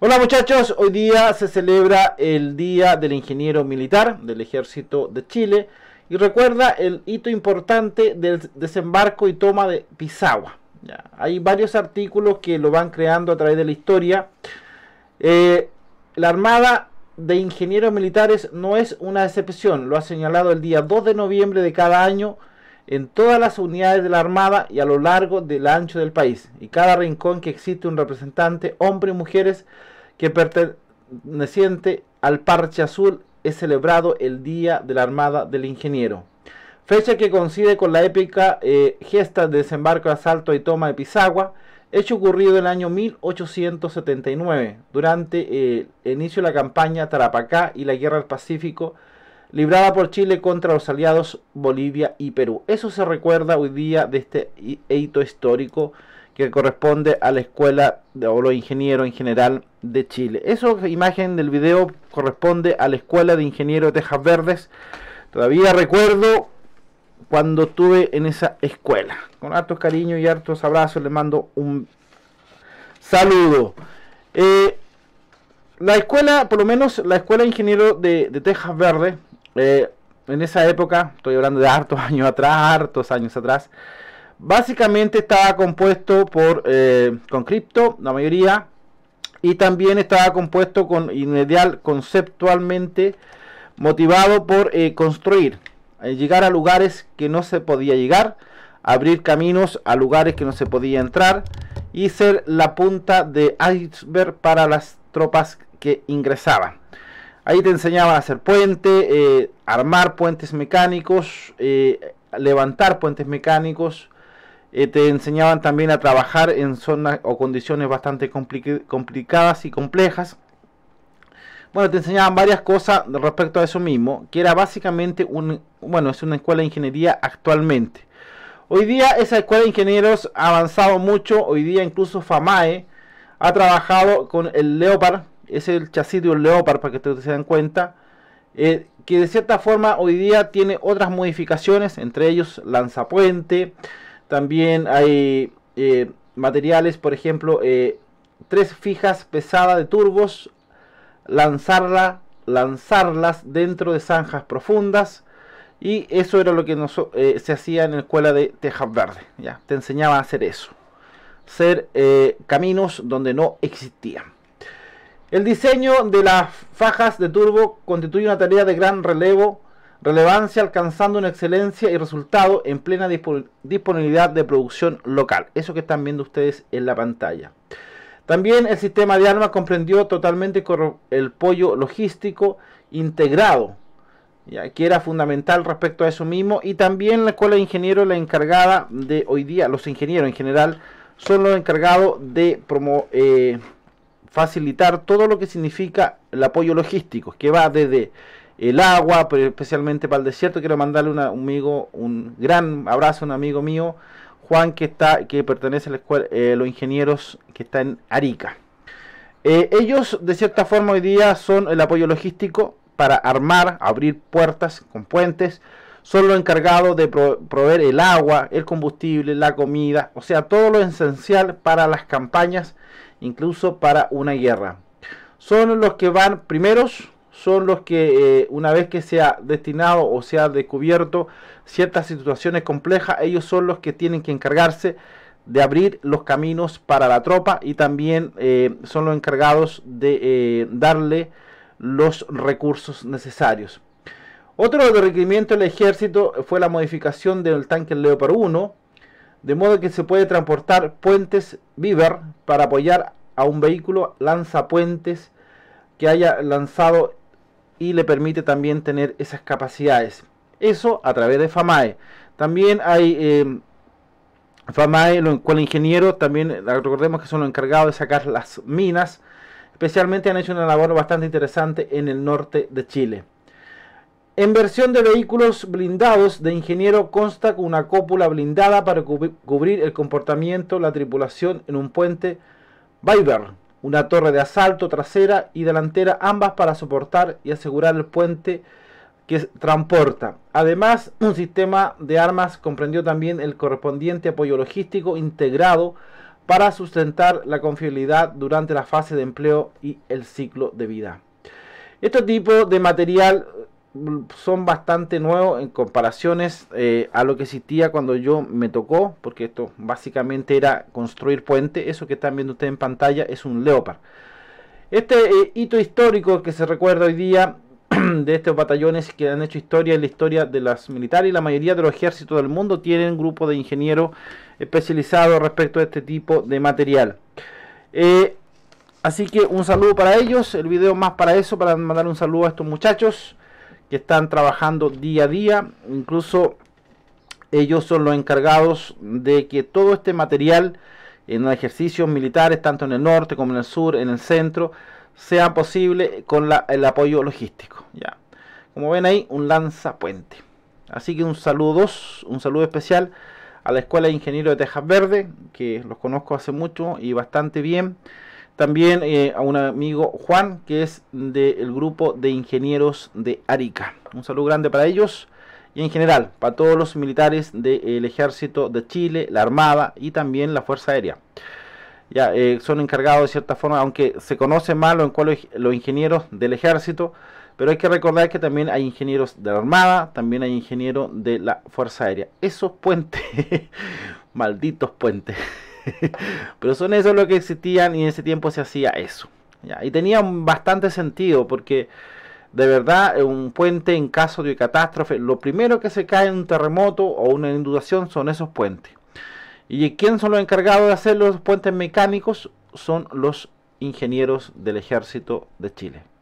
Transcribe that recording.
Hola muchachos, hoy día se celebra el Día del Ingeniero Militar del Ejército de Chile y recuerda el hito importante del desembarco y toma de Pisagua. Hay varios artículos que lo van creando a través de la historia. Eh, la Armada de Ingenieros Militares no es una excepción, lo ha señalado el día 2 de noviembre de cada año en todas las unidades de la Armada y a lo largo del ancho del país, y cada rincón que existe un representante, hombre y mujeres, que perteneciente al Parche Azul, es celebrado el Día de la Armada del Ingeniero. Fecha que coincide con la épica eh, gesta de desembarco, asalto y toma de Pisagua, hecho ocurrido en el año 1879, durante eh, el inicio de la campaña Tarapacá y la Guerra del Pacífico, librada por Chile contra los aliados Bolivia y Perú. Eso se recuerda hoy día de este hito histórico que corresponde a la escuela de, o los ingenieros en general de Chile. Esa imagen del video corresponde a la escuela de ingenieros de Tejas Verdes. Todavía recuerdo cuando estuve en esa escuela. Con hartos cariños y hartos abrazos les mando un saludo. Eh, la escuela, por lo menos la escuela de ingenieros de, de Tejas Verdes, eh, en esa época, estoy hablando de hartos años atrás, hartos años atrás, básicamente estaba compuesto por, eh, con cripto, la mayoría, y también estaba compuesto con ideal conceptualmente motivado por eh, construir, llegar a lugares que no se podía llegar, abrir caminos a lugares que no se podía entrar y ser la punta de iceberg para las tropas que ingresaban. Ahí te enseñaban a hacer puente, eh, armar puentes mecánicos, eh, levantar puentes mecánicos. Eh, te enseñaban también a trabajar en zonas o condiciones bastante complicadas y complejas. Bueno, te enseñaban varias cosas respecto a eso mismo, que era básicamente un, bueno, es una escuela de ingeniería actualmente. Hoy día esa escuela de ingenieros ha avanzado mucho, hoy día incluso FAMAE ha trabajado con el Leopard, es el chasis de un Leopard, para que ustedes se den cuenta, eh, que de cierta forma hoy día tiene otras modificaciones, entre ellos lanzapuente, también hay eh, materiales, por ejemplo, eh, tres fijas pesadas de turbos, lanzarla, lanzarlas dentro de zanjas profundas, y eso era lo que se hacía en la escuela de Tejas Verde, ya, te enseñaba a hacer eso, ser caminos donde no existían. El diseño de las fajas de turbo constituye una tarea de gran relevo, relevancia, alcanzando una excelencia y resultado en plena disponibilidad de producción local. Eso que están viendo ustedes en la pantalla. También el sistema de armas comprendió totalmente el pollo logístico integrado, ya que era fundamental respecto a eso mismo, y también la escuela de ingenieros, la encargada de hoy día, los ingenieros en general, son los encargados de promover... Eh, facilitar todo lo que significa el apoyo logístico, que va desde el agua, pero especialmente para el desierto. Quiero mandarle un amigo, un gran abrazo a un amigo mío, Juan, que está, que pertenece a la escuela, eh, los ingenieros que está en Arica. Eh, ellos, de cierta forma, hoy día son el apoyo logístico para armar, abrir puertas con puentes, son los encargados de proveer el agua, el combustible, la comida, o sea, todo lo esencial para las campañas, incluso para una guerra. Son los que van primeros, son los que eh, una vez que se ha destinado o se ha descubierto ciertas situaciones complejas, ellos son los que tienen que encargarse de abrir los caminos para la tropa y también eh, son los encargados de eh, darle los recursos necesarios. Otro requerimiento del ejército fue la modificación del tanque Leopard 1, de modo que se puede transportar puentes Beaver para apoyar a un vehículo lanzapuentes que haya lanzado y le permite también tener esas capacidades. Eso a través de FAMAE. También hay em, FAMAE, con cual ingeniero, también recordemos que son los encargados de sacar las minas. Especialmente han hecho una labor bastante interesante en el norte de Chile. En versión de vehículos blindados de ingeniero consta con una cópula blindada para cubrir el comportamiento la tripulación en un puente Viber, una torre de asalto trasera y delantera, ambas para soportar y asegurar el puente que transporta. Además, un sistema de armas comprendió también el correspondiente apoyo logístico integrado para sustentar la confiabilidad durante la fase de empleo y el ciclo de vida. Este tipo de material son bastante nuevos en comparaciones eh, a lo que existía cuando yo me tocó, porque esto básicamente era construir puente. Eso que están viendo ustedes en pantalla es un Leopard. Este eh, hito histórico que se recuerda hoy día de estos batallones que han hecho historia en la historia de las militares y la mayoría de los ejércitos del mundo tienen grupos de ingenieros especializados respecto a este tipo de material. Eh, así que un saludo para ellos, el video más para eso, para mandar un saludo a estos muchachos que están trabajando día a día. Incluso ellos son los encargados de que todo este material en los ejercicios militares, tanto en el norte como en el sur, en el centro, sea posible con el apoyo logístico. Ya. Como ven ahí, un lanzapuente. Así que un saludo, un saludo especial a la Escuela de Ingenieros de Texas Verde, que los conozco hace mucho y bastante bien. También eh, a un amigo Juan, que es del grupo de ingenieros de Arica. Un saludo grande para ellos y en general para todos los militares del Ejército de Chile, la Armada y también la Fuerza Aérea. Ya, eh, son encargados de cierta forma, aunque se conoce mal en los ingenieros del Ejército, pero hay que recordar que también hay ingenieros de la Armada, también hay ingenieros de la Fuerza Aérea. Esos puentes, malditos puentes. Pero son esos los que existían y en ese tiempo se hacía eso. ¿ya? Y tenía bastante sentido porque de verdad un puente en caso de catástrofe, lo primero que se cae en un terremoto o una inundación son esos puentes. ¿Y quién son los encargados de hacer los puentes mecánicos? Son los ingenieros del ejército de Chile.